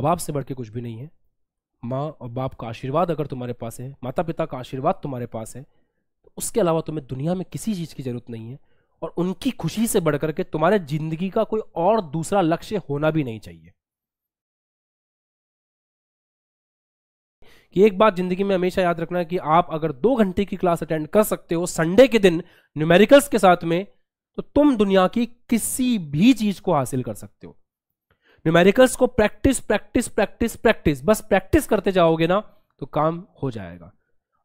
माँ बाप से बढ़ के कुछ भी नहीं है माँ और बाप का आशीर्वाद अगर तुम्हारे पास है माता पिता का आशीर्वाद तुम्हारे पास है तो उसके अलावा तुम्हें दुनिया में किसी चीज़ की ज़रूरत नहीं है और उनकी खुशी से बढ़ करके तुम्हारे ज़िंदगी का कोई और दूसरा लक्ष्य होना भी नहीं चाहिए कि एक बात ज़िंदगी में हमेशा याद रखना है कि आप अगर दो घंटे की क्लास अटेंड कर सकते हो संडे के दिन न्यूमेरिकल्स के साथ में तो तुम दुनिया की किसी भी चीज़ को हासिल कर सकते हो न्यूमेरिकल्स को प्रैक्टिस प्रैक्टिस प्रैक्टिस प्रैक्टिस बस प्रैक्टिस करते जाओगे ना तो काम हो जाएगा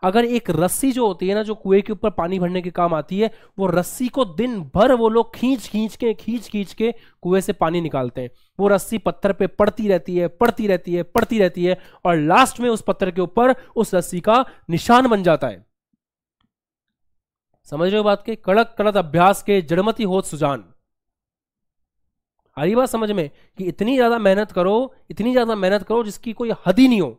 अगर एक रस्सी जो होती है ना जो कुएं के ऊपर पानी भरने के काम आती है वो रस्सी को दिन भर वो लोग खींच खींच के खींच खींच के कुएं से पानी निकालते हैं वो रस्सी पत्थर पे पड़ती रहती है पड़ती रहती है पड़ती रहती है और लास्ट में उस पत्थर के ऊपर उस रस्सी का निशान बन जाता है समझ रहे हो बात के कड़क कड़क अभ्यास के जड़मती हो सुजान आई बात समझ में कि इतनी ज़्यादा मेहनत करो इतनी ज़्यादा मेहनत करो जिसकी कोई हद ही नहीं हो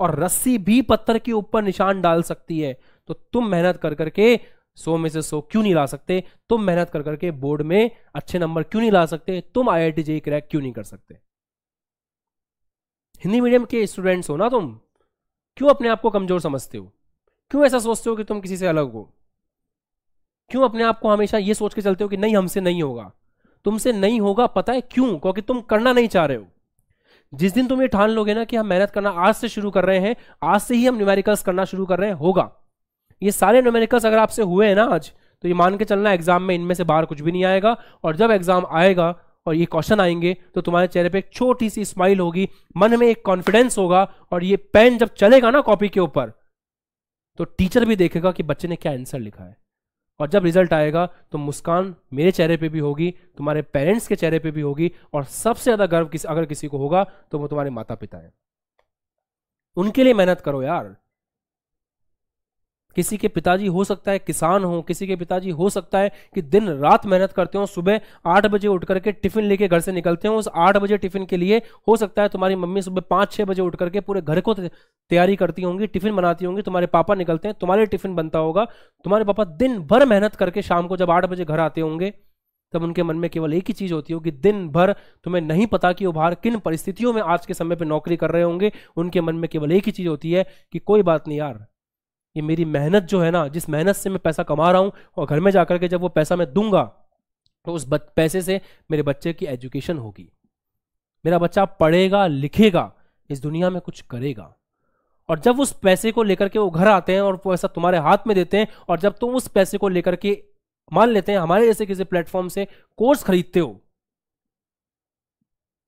और रस्सी भी पत्थर के ऊपर निशान डाल सकती है तो तुम मेहनत कर करके सो में से सो क्यों नहीं ला सकते तुम मेहनत कर करके बोर्ड में अच्छे नंबर क्यों नहीं ला सकते तुम आई आई टी क्रैक क्यों नहीं कर सकते हिंदी मीडियम के स्टूडेंट्स हो ना तुम क्यों अपने आप को कमजोर समझते हो क्यों ऐसा सोचते हो कि तुम किसी से अलग हो क्यों अपने आप को हमेशा ये सोच के चलते हो कि नहीं हमसे नहीं होगा तुमसे नहीं होगा पता है क्यों क्योंकि तुम करना नहीं चाह रहे हो जिस दिन तुम ये ठान लोगे ना कि हम मेहनत करना आज से शुरू कर रहे हैं आज से ही हम न्यूमेरिकल्स करना शुरू कर रहे हैं होगा ये सारे न्यूमेरिकल्स अगर आपसे हुए हैं ना आज तो ये मान के चलना एग्जाम में इनमें से बाहर कुछ भी नहीं आएगा और जब एग्जाम आएगा और ये क्वेश्चन आएंगे तो तुम्हारे चेहरे पे एक छोटी सी स्माइल होगी मन में एक कॉन्फिडेंस होगा और ये पेन जब चलेगा ना कॉपी के ऊपर तो टीचर भी देखेगा कि बच्चे ने क्या आंसर लिखा है और जब रिजल्ट आएगा तो मुस्कान मेरे चेहरे पे भी होगी तुम्हारे पेरेंट्स के चेहरे पे भी होगी और सबसे ज़्यादा गर्व किस अगर किसी को होगा तो वो तुम्हारे माता पिता है उनके लिए मेहनत करो यार किसी के पिताजी हो सकता है किसान हो किसी के पिताजी हो सकता है कि दिन रात मेहनत करते हो सुबह आठ बजे उठ करके टिफिन लेके घर से निकलते हो उस आठ बजे टिफिन के लिए हो सकता है तुम्हारी मम्मी सुबह पांच छह बजे उठ करके पूरे घर को तैयारी करती होंगी टिफिन बनाती होंगी तुम्हारे पापा निकलते हैं तुम्हारे टिफिन बनता होगा तुम्हारे पापा दिन भर मेहनत करके शाम को जब आठ बजे घर आते होंगे तब उनके मन में केवल एक ही चीज़ होती होगी दिन भर तुम्हें नहीं पता कि उभार किन परिस्थितियों में आज के समय पर नौकरी कर रहे होंगे उनके मन में केवल एक ही चीज़ होती है कि कोई बात नहीं यार ये मेरी मेहनत जो है ना जिस मेहनत से मैं पैसा कमा रहा हूँ और घर में जाकर के जब वो पैसा मैं दूंगा तो उस पैसे से मेरे बच्चे की एजुकेशन होगी मेरा बच्चा पढ़ेगा लिखेगा इस दुनिया में कुछ करेगा और जब उस पैसे को लेकर के वो घर आते हैं और वो ऐसा तुम्हारे हाथ में देते हैं और जब तुम उस पैसे को लेकर के मान लेते हैं हमारे जैसे किसी प्लेटफॉर्म से कोर्स खरीदते हो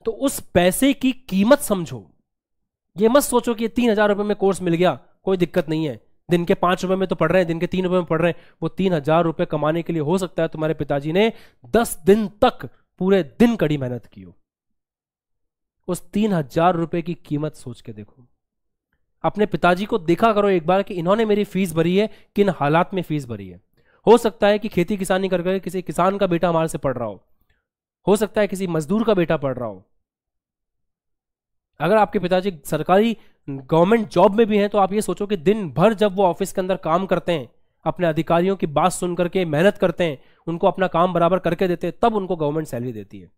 तो उस पैसे की कीमत समझो ये मत सोचो कि तीन हजार रुपये में कोर्स मिल गया कोई दिक्कत नहीं है दिन के पांच रुपए में तो पढ़ रहे हैं दिन के तीन रुपए में पढ़ रहे हैं वो तीन हजार रुपए कमाने के लिए हो सकता है तुम्हारे पिताजी ने दस दिन तक पूरे दिन कड़ी मेहनत की हो उस तीन हजार रुपए की कीमत सोच के देखो अपने पिताजी को देखा करो एक बार कि इन्होंने मेरी फीस भरी है किन हालात में फीस भरी है हो सकता है कि खेती किसानी करके किसी किसान का बेटा हमारे से पढ़ रहा हो हो सकता है किसी मजदूर का बेटा पढ़ रहा हो अगर आपके पिताजी सरकारी गवर्नमेंट जॉब में भी हैं तो आप ये सोचो कि दिन भर जब वो ऑफिस के अंदर काम करते हैं अपने अधिकारियों की बात सुन करके मेहनत करते हैं उनको अपना काम बराबर करके देते हैं तब उनको गवर्नमेंट सैलरी देती है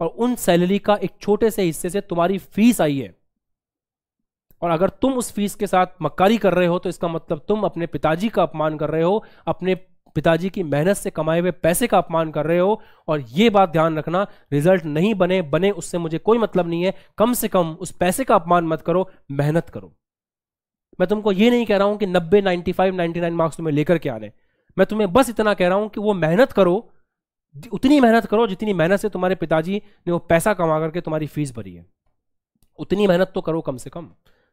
और उन सैलरी का एक छोटे से हिस्से से तुम्हारी फीस आई है और अगर तुम उस फीस के साथ मक्कारी कर रहे हो तो इसका मतलब तुम अपने पिताजी का अपमान कर रहे हो अपने पिताजी की मेहनत से कमाए हुए पैसे का अपमान कर रहे हो और ये बात ध्यान रखना रिजल्ट नहीं बने बने उससे मुझे कोई मतलब नहीं है कम से कम उस पैसे का अपमान मत करो मेहनत करो मैं तुमको ये नहीं कह रहा हूं कि नब्बे ninety five ninety nine marks तुम्हें लेकर के आने मैं तुम्हें बस इतना कह रहा हूं कि वो मेहनत करो उतनी मेहनत करो जितनी मेहनत से तुम्हारे पिताजी ने वो पैसा कमा करके तुम्हारी फीस भरी है उतनी मेहनत तो करो कम से कम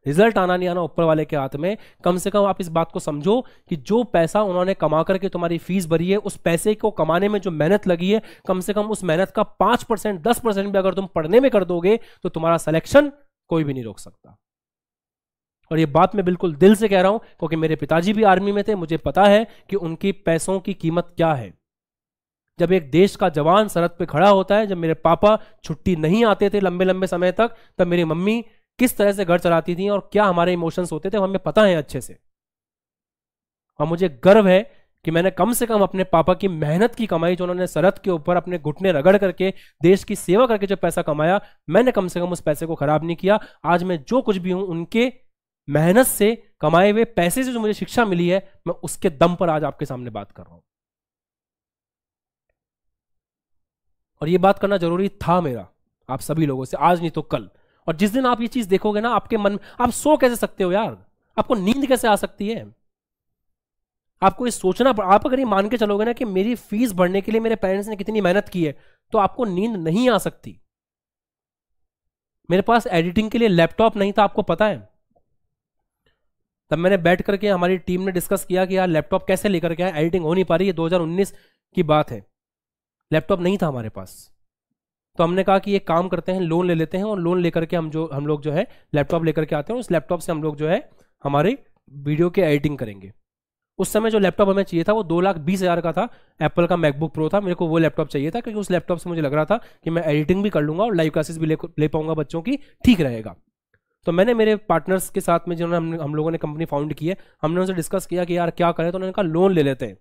रिजल्ट आना नहीं आना ऊपर वाले के हाथ में कम से कम आप इस बात को समझो कि जो पैसा उन्होंने कमा करके तुम्हारी फीस भरी है उस पैसे को कमाने में जो मेहनत लगी है कम से कम उस मेहनत का पांच परसेंट दस परसेंट भी अगर तुम पढ़ने में कर दोगे तो तुम्हारा सिलेक्शन कोई भी नहीं रोक सकता और ये बात मैं बिल्कुल दिल से कह रहा हूं क्योंकि मेरे पिताजी भी आर्मी में थे मुझे पता है कि उनकी पैसों की कीमत क्या है जब एक देश का जवान सरहद पे खड़ा होता है जब मेरे पापा छुट्टी नहीं आते थे लंबे लंबे समय तक तब मेरी मम्मी किस तरह से घर चलाती थी और क्या हमारे इमोशंस होते थे हमें पता है अच्छे से और मुझे गर्व है कि मैंने कम से कम अपने पापा की मेहनत की कमाई जो उन्होंने सरहद के ऊपर अपने घुटने रगड़ करके देश की सेवा करके जो पैसा कमाया मैंने कम से कम उस पैसे को खराब नहीं किया आज मैं जो कुछ भी हूं उनके मेहनत से कमाए हुए पैसे से जो मुझे शिक्षा मिली है मैं उसके दम पर आज आपके सामने बात कर रहा हूं और ये बात करना जरूरी था मेरा आप सभी लोगों से आज नहीं तो कल और जिस दिन आप ये चीज देखोगे ना आपके मन आप सो कैसे सकते हो यार आपको नींद कैसे आ सकती है आपको ये सोचना आप अगर ये मान के चलोगे ना कि मेरी फीस भरने के लिए मेरे पेरेंट्स ने कितनी मेहनत की है तो आपको नींद नहीं आ सकती मेरे पास एडिटिंग के लिए लैपटॉप नहीं था आपको पता है तब मैंने बैठ करके हमारी टीम ने डिस्कस किया कि यार लैपटॉप कैसे लेकर के आए एडिटिंग हो नहीं पा रही है दो की बात है लैपटॉप नहीं था हमारे पास तो हमने कहा कि ये काम करते हैं लोन ले लेते हैं और लोन लेकर के हम जो हम लोग जो है लैपटॉप लेकर के आते हैं उस लैपटॉप से हम लोग जो है हमारे वीडियो के एडिटिंग करेंगे उस समय जो लैपटॉप हमें चाहिए था वो दो लाख बीस हज़ार का था एप्पल का मैकबुक प्रो था मेरे को वो लैपटॉप चाहिए था क्योंकि उस लैपटॉप से मुझे लग रहा था कि मैं एडिटिंग भी कर लूँगा और लाइव क्लासेस भी ले, ले पाऊंगा बच्चों की ठीक रहेगा तो मैंने मेरे पार्टनर्स के साथ में जिन्होंने हम, हम लोगों ने कंपनी फाउंड की है हमने उनसे डिस्कस किया कि यार क्या करें तो उन्होंने कहा लोन ले लेते हैं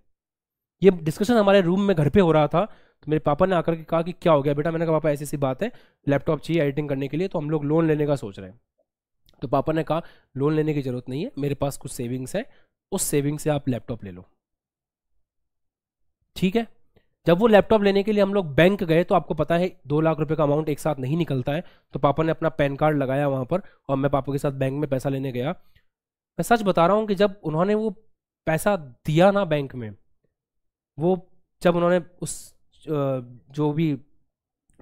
ये डिस्कशन हमारे रूम में घर पे हो रहा था तो मेरे पापा ने आकर के कहा कि क्या हो गया बेटा मैंने कहा पापा ऐसी ऐसी बात है लैपटॉप चाहिए एडिटिंग करने के लिए तो हम लोग लोन लेने का सोच रहे हैं तो पापा ने कहा लोन लेने की ज़रूरत नहीं है मेरे पास कुछ सेविंग्स है उस सेविंग से आप लैपटॉप ले लो ठीक है जब वो लैपटॉप लेने के लिए हम लोग बैंक गए तो आपको पता है दो लाख रुपए का अमाउंट एक साथ नहीं निकलता है तो पापा ने अपना पैन कार्ड लगाया वहां पर और मैं पापा के साथ बैंक में पैसा लेने गया मैं सच बता रहा हूँ कि जब उन्होंने वो पैसा दिया ना बैंक में वो जब उन्होंने उस जो भी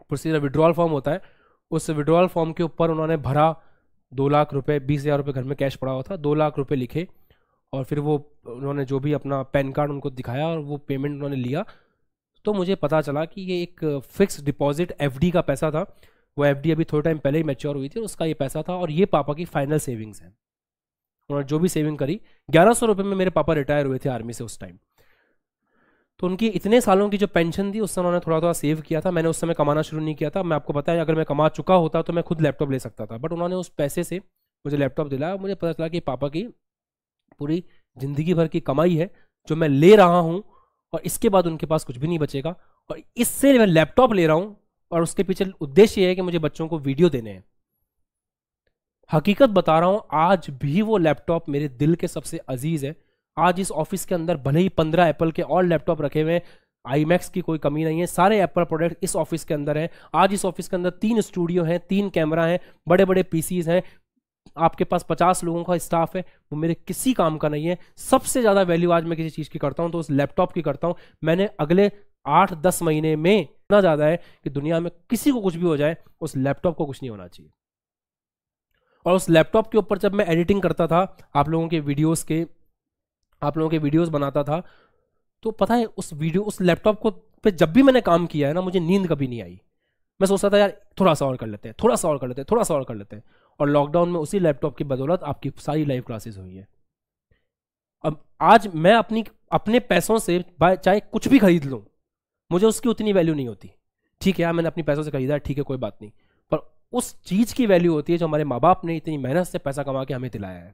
प्रोसीजर विड्रॉल फॉर्म होता है उस विड्रॉल फॉर्म के ऊपर उन्होंने भरा दो लाख रुपए बीस हज़ार रुपये घर में कैश पड़ा हुआ था दो लाख रुपए लिखे और फिर वो उन्होंने जो भी अपना पैन कार्ड उनको दिखाया और वो पेमेंट उन्होंने लिया तो मुझे पता चला कि ये एक फिक्स डिपॉजिट एफ का पैसा था वो एफ अभी थोड़े टाइम पहले ही मेच्योर हुई थी उसका ये पैसा था और ये पापा की फाइनल सेविंग्स हैं उन्होंने जो भी सेविंग करी ग्यारह सौ रुपये में मेरे पापा रिटायर हुए थे आर्मी से उस टाइम तो उनकी इतने सालों की जो पेंशन थी उस समय उन्होंने थोड़ा थोड़ा सेव किया था मैंने उस समय कमाना शुरू नहीं किया था मैं आपको पता है अगर मैं कमा चुका होता तो मैं खुद लैपटॉप ले सकता था बट उन्होंने उस पैसे से मुझे लैपटॉप दिलाया मुझे पता चला कि पापा की पूरी ज़िंदगी भर की कमाई है जो मैं ले रहा हूँ और इसके बाद उनके पास कुछ भी नहीं बचेगा और इससे मैं लैपटॉप ले रहा हूँ और उसके पीछे उद्देश्य ये है कि मुझे बच्चों को वीडियो देने हैं हकीकत बता रहा हूँ आज भी वो लैपटॉप मेरे दिल के सबसे अजीज है आज इस ऑफिस के अंदर भले ही पंद्रह एप्पल के और लैपटॉप रखे हुए हैं मैक्स की कोई कमी नहीं है सारे एप्पल प्रोडक्ट इस ऑफिस के अंदर हैं आज इस ऑफिस के अंदर तीन स्टूडियो हैं तीन कैमरा हैं बड़े बड़े पीसीज हैं आपके पास पचास लोगों का स्टाफ है वो मेरे किसी काम का नहीं है सबसे ज़्यादा वैल्यू आज मैं किसी चीज़ की करता हूँ तो उस लैपटॉप की करता हूँ मैंने अगले आठ दस महीने में इतना ज़्यादा है कि दुनिया में किसी को कुछ भी हो जाए उस लैपटॉप को कुछ नहीं होना चाहिए और उस लैपटॉप के ऊपर जब मैं एडिटिंग करता था आप लोगों के वीडियोस के आप लोगों के वीडियोस बनाता था तो पता है उस वीडियो उस लैपटॉप को पे जब भी मैंने काम किया है ना मुझे नींद कभी नहीं आई मैं सोचता था यार थोड़ा सा और कर लेते हैं थोड़ा सा और कर लेते हैं थोड़ा सा और कर लेते हैं और लॉकडाउन में उसी लैपटॉप की बदौलत आपकी सारी लाइव क्लासेस हुई है अब आज मैं अपनी अपने पैसों से चाहे कुछ भी खरीद लूँ मुझे उसकी उतनी वैल्यू नहीं होती ठीक है यार हाँ, मैंने अपने पैसों से खरीदा ठीक है कोई बात नहीं पर उस चीज़ की वैल्यू होती है जो हमारे माँ बाप ने इतनी मेहनत से पैसा कमा के हमें दिलाया है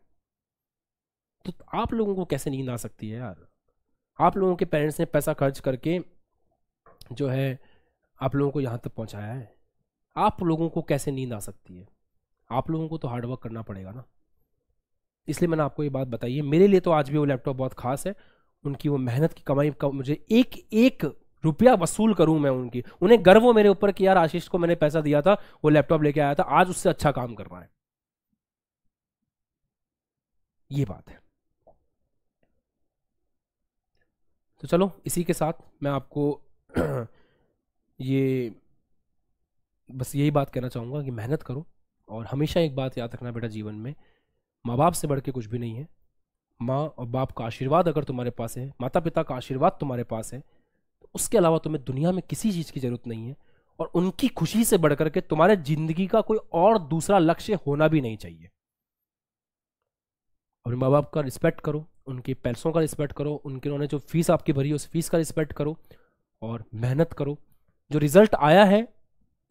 तो आप लोगों को कैसे नींद आ सकती है यार आप लोगों के पेरेंट्स ने पैसा खर्च करके जो है आप लोगों को यहाँ तक पहुँचाया है आप लोगों को कैसे नींद आ सकती है आप लोगों को तो हार्डवर्क करना पड़ेगा ना इसलिए मैंने आपको ये बात बताई है मेरे लिए तो आज भी वो लैपटॉप बहुत खास है उनकी वो मेहनत की कमाई का मुझे एक एक रुपया वसूल करूं मैं उनकी उन्हें गर्व हो मेरे ऊपर कि यार आशीष को मैंने पैसा दिया था वो लैपटॉप लेके आया था आज उससे अच्छा काम कर रहा है ये बात है तो चलो इसी के साथ मैं आपको ये बस यही बात कहना चाहूँगा कि मेहनत करो और हमेशा एक बात याद रखना बेटा जीवन में माँ बाप से बढ़ के कुछ भी नहीं है माँ और बाप का आशीर्वाद अगर तुम्हारे पास है माता पिता का आशीर्वाद तुम्हारे पास है तो उसके अलावा तुम्हें दुनिया में किसी चीज़ की ज़रूरत नहीं है और उनकी खुशी से बढ़ करके तुम्हारे ज़िंदगी का कोई और दूसरा लक्ष्य होना भी नहीं चाहिए अपने माँ बाप का रिस्पेक्ट करो उनके पैसों का रिस्पेक्ट करो उनके उन्होंने जो फीस आपकी भरी उस फीस का रिस्पेक्ट करो और मेहनत करो जो रिजल्ट आया है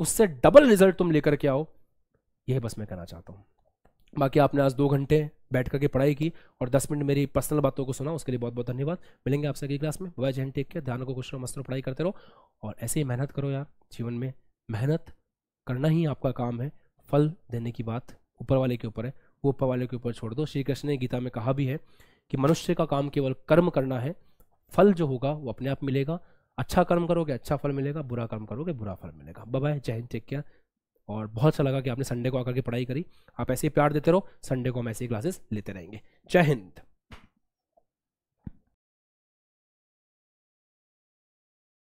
उससे डबल रिजल्ट तुम लेकर के आओ यह बस मैं कहना चाहता हूँ बाकी आपने आज दो घंटे बैठ करके पढ़ाई की और दस मिनट मेरी पर्सनल बातों को सुना उसके लिए बहुत बहुत धन्यवाद मिलेंगे आपसे अगली क्लास में वह जैन टेक के ध्यान को खुश रहो मस्त रहो पढ़ाई करते रहो और ऐसे ही मेहनत करो यार जीवन में मेहनत करना ही आपका काम है फल देने की बात ऊपर वाले के ऊपर है वो ऊपर वाले के ऊपर छोड़ दो श्री कृष्ण ने गीता में कहा भी है कि मनुष्य का काम केवल कर्म करना है फल जो होगा वो अपने आप मिलेगा अच्छा कर्म करोगे अच्छा फल मिलेगा बुरा कर्म करोगे बुरा फल मिलेगा बाय जय हिंद टेक केयर और बहुत अच्छा लगा कि आपने संडे को आकर के पढ़ाई करी आप ऐसे ही प्यार देते रहो संडे को हम ही क्लासेस लेते रहेंगे जय हिंद